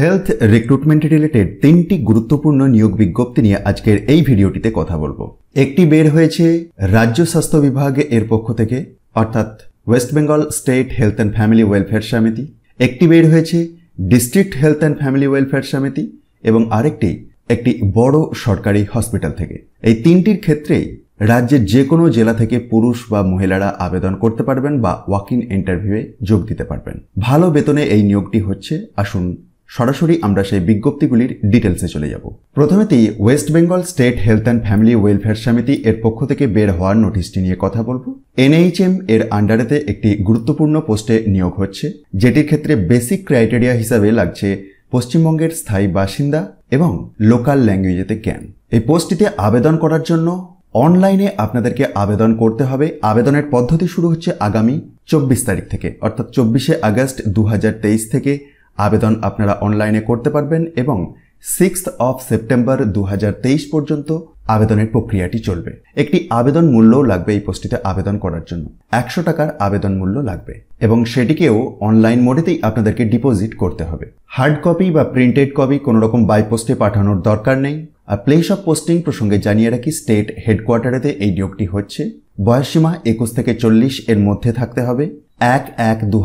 health recruitment related তিনটি গুরুত্বপূর্ণ নিয়োগ বিজ্ঞপ্তি নিয়ে আজকের এই ভিডিওটিতে কথা বলবো একটি বের হয়েছে রাজ্য স্বাস্থ্য বিভাগ এর পক্ষ থেকে অর্থাৎ West Bengal state health and family welfare সমিতি একটি বের হয়েছে district health and family welfare সমিতি এবং আরেকটি একটি বড় সরকারি হসপিটাল থেকে এই তিনটির ক্ষেত্রেই রাজ্যের যে কোনো জেলা থেকে পুরুষ বা মহিলারা আবেদন করতে পারবেন বা ওয়াক ইন ইন্টারভিউয়ে যোগ দিতে পারবেন ভালো বেতনে এই নিয়োগটি হচ্ছে আসুন সরাসরি আমরা সেই বিজ্ঞপ্তিগুলির ডিটেলসে চলে যাব প্রথমেতেই West Bengal state health and family welfare সমিতি এর পক্ষ থেকে বের হওয়ার নোটিশটি নিয়ে কথা বলবো এনএইচএম এর আন্ডারেতে একটি গুরুত্বপূর্ণ পোস্টে নিয়োগ হচ্ছে যেটির ক্ষেত্রে বেসিক ক্রাইটেরিয়া হিসাবে লাগছে পশ্চিমবঙ্গের স্থায়ী বাসিন্দা এবং লোকাল ল্যাঙ্গুয়েজেতে জ্ঞান এই পোস্টটিতে আবেদন করার জন্য অনলাইনে আপনাদেরকে আবেদন করতে হবে আবেদনের পদ্ধতি শুরু হচ্ছে আগামী চব্বিশ তারিখ থেকে অর্থাৎ চব্বিশে আগস্ট দু থেকে আবেদন আপনারা অনলাইনে করতে পারবেন এবং সিক্স অফ সেপ্টেম্বর দু পর্যন্ত আবেদনের প্রক্রিয়াটি চলবে একটি আবেদন মূল্যও লাগবে এই পোস্টটিতে আবেদন করার জন্য একশো টাকার আবেদন মূল্য লাগবে এবং সেটিকেও অনলাইন মোডেতেই আপনাদেরকে ডিপোজিট করতে হবে হার্ড কপি বা প্রিন্টেড কপি কোনো রকম বাই পোস্টে পাঠানোর দরকার নেই আর প্লেস অফ পোস্টিং প্রসঙ্গে জানিয়ে রাখি স্টেট হেডকোয়ার্টারেতে এই নিয়োগটি হচ্ছে বয়সীমা একুশ থেকে চল্লিশ এর মধ্যে থাকতে হবে এক এক দু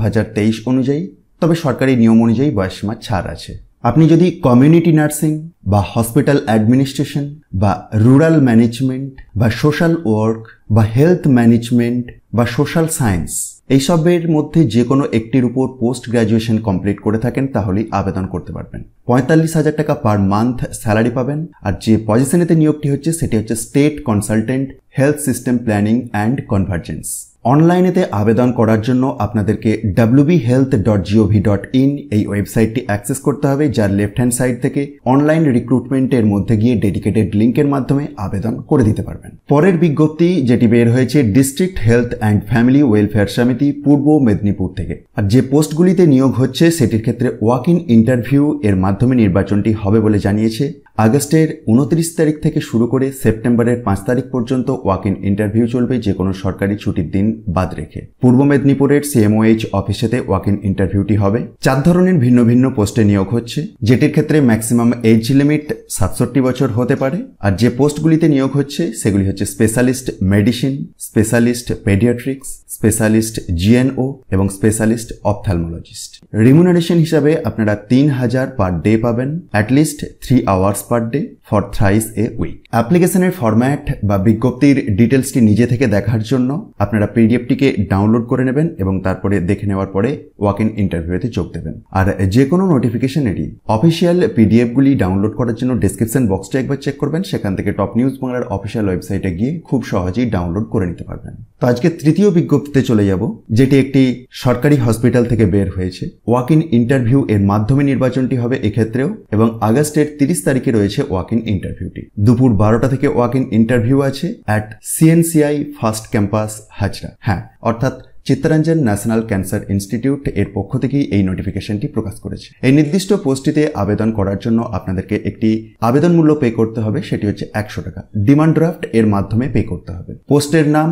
অনুযায়ী তবে সরকারি নিয়ম অনুযায়ী বয়সীমা ছাড় আছে আপনি যদি কমিউনিটি নার্সিং বা হসপিটাল অ্যাডমিনিস্ট্রেশন বা রুরাল ম্যানেজমেন্ট বা সোশ্যাল ওয়ার্ক বা হেলথ ম্যানেজমেন্ট বা সোশ্যাল সায়েন্স এইসবের মধ্যে যে কোনো একটির উপর পোস্ট গ্র্যাজুয়েশন কমপ্লিট করে থাকেন তাহলেই আবেদন করতে পারবেন পঁয়তাল্লিশ হাজার টাকা পার মান্থ স্যালারি পাবেন আর যে পজিশনেতে নিয়োগটি হচ্ছে সেটি হচ্ছে state consultant health system planning and convergence অনলাইনেতে আবেদন করার জন্য আপনাদেরকে WB health dot G O V dot in এই ওয়েবসাইটটি অ্যাক্সেস করতে হবে যার লেফট হ্যান্ড সাইড থেকে অনলাইন রিক্রুটমেন্টের মধ্যে গিয়ে ডেডিকেটেড লিঙ্কের মাধ্যমে আবেদন করে দিতে পারবেন পরের বিজ্ঞপ্তি যেটি বের হয়েছে district health and family welfare সমিতি পূর্ব মেদিনীপুর থেকে আর যে পোস্টগুলিতে নিয়োগ হচ্ছে সেটির ক্ষেত্রে ওয়াক ইন ইন্টারভিউ এর মাধ্যমে নির্বাচনটি হবে বলে জানিয়েছে আগস্টের উনত্রিশ তারিখ থেকে শুরু করে সেপ্টেম্বরের পাঁচ তারিখ পর্যন্ত ওয়াক ইন ইন্টারভিউ চলবে যে কোনো সরকারি ছুটির দিন বাদ রেখে পূর্ব মেদিনীপুরের সিএমওএইচ অফিসেতে ওয়াক ইন ইন্টারভিউটি হবে চার ধরনের ভিন্ন ভিন্ন পোস্টে নিয়োগ হচ্ছে যেটির ক্ষেত্রে ম্যাক্সিমাম এজ লিমিট সাতষট্টি বছর হতে পারে আর যে পোস্টগুলিতে নিয়োগ হচ্ছে সেগুলি হচ্ছে specialist medicine specialist pediatrics specialist G N O এবং স্পেশালিস্ট অপথ্যালমোলজিস্ট রিমুনারেশন হিসাবে আপনারা তিন হাজার পার ডে পাবেন atleast three hours per day for thrice a week অ্যাপ্লিকেশনের ফরম্যাট বা বিজ্ঞপ্তির ডিটেলসটি নিজে থেকে দেখার জন্য আপনারা পিডিএফটিকে ডাউনলোড করে নেবেন এবং তারপরে দেখে নেওয়ার পরে ওয়াক ইন ইন্টারভিউতে যোগ দেবেন আর যে কোনো নোটিফিকেশনেরই অফিসিয়াল পিডিএফগুলি ডাউনলোড করার জন্য ডিসক্রিপশন বক্সটা একবার চেক করবেন সেখান থেকে টপ নিউজ বাংলার অফিসিয়াল ওয়েবসাইটে গিয়ে খুব সহজেই ডাউনলোড করে নিতে পারবেন তো আজকে তৃতীয় বিজ্ঞপ্তিতে চলে যাব যেটি একটি সরকারি হসপিটাল থেকে বের হয়েছে ওয়াক ইন ইন্টারভিউ এর মাধ্যমে নির্বাচনটি হবে এক্ষেত্রেও এবং আগস্টের তিরিশ তারিখে রয়েছে ওয়াক ইন ইন্টারভিউটি দুপুর বারোটা থেকে ওয়াক ইন ইন্টারভিউ আছে at CNCI first campus Hazra হ্যাঁ অর্থাৎ চিত্তরঞ্জন ন্যাশনাল ক্যান্সার ইনস্টিটিউট এর পক্ষ থেকেই এই নোটিফিকেশনটি প্রকাশ করেছে এই নির্দিষ্ট পোস্টটিতে আবেদন করার জন্য আপনাদেরকে একটি আবেদন মূল্য পে করতে হবে সেটি হচ্ছে একশো টাকা ডিমান্ড ড্রাফট এর মাধ্যমে পে করতে হবে পোস্টের নাম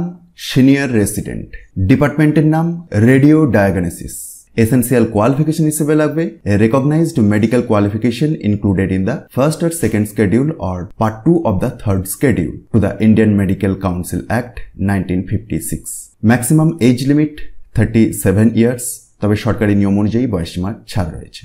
সিনিয়র রেসিডেন্ট ডিপার্টমেন্টের নাম রেডিও ডায়াগনোসিস এসেন্সিয়াল কোয়ালিফিকেশন হিসেবে লাগবে recognised medical qualification included in the first আর second schedule or part two of the third schedule to the Indian Medical Council Act nineteen fifty six maximum age limit thirty seven years তবে সরকারি নিয়ম অনুযায়ী বয়সীমার ছাড় রয়েছে